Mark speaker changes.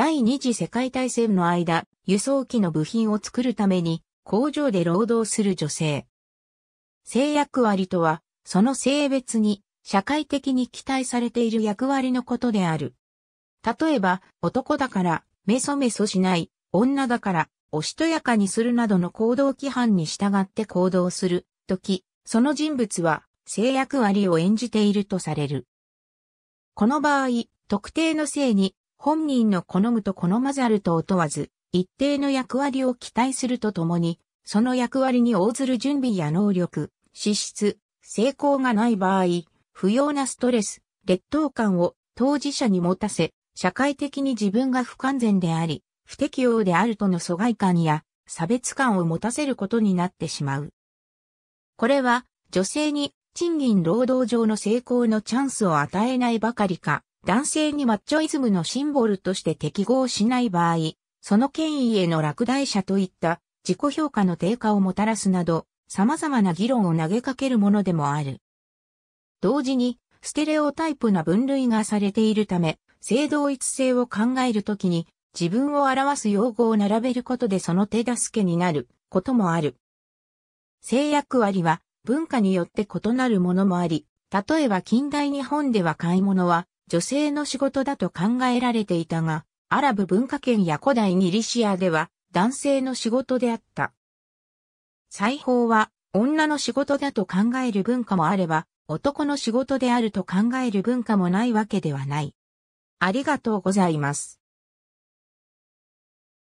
Speaker 1: 第二次世界大戦の間、輸送機の部品を作
Speaker 2: るために工場で労働する女性。性役割とは、その性別に社会的に期待されている役割のことである。例えば、男だから、メソメソしない、女だから、おしとやかにするなどの行動規範に従って行動するとき、その人物は性役割を演じているとされる。この場合、特定の性に本人の好むと好まざると問わず、一定の役割を期待するとともに、その役割に応ずる準備や能力、資質、成功がない場合、不要なストレス、劣等感を当事者に持たせ、社会的に自分が不完全であり、不適応であるとの疎外感や差別感を持たせることになってしまう。これは女性に賃金労働上の成功のチャンスを与えないばかりか、男性にマッチョイズムのシンボルとして適合しない場合、その権威への落第者といった自己評価の低下をもたらすなど、様々な議論を投げかけるものでもある。同時に、ステレオタイプな分類がされているため、性同一性を考えるときに、自分を表す用語を並べることでその手助けになることもある。性役割は文化によって異なるものもあり、例えば近代日本では買い物は女性の仕事だと考えられていたが、アラブ文化圏や古代ギリシアでは男性の仕事であった。裁縫は女の仕事だと考える文化もあ
Speaker 1: れば、男の仕事であると考える文化もないわけではない。ありがとうございます。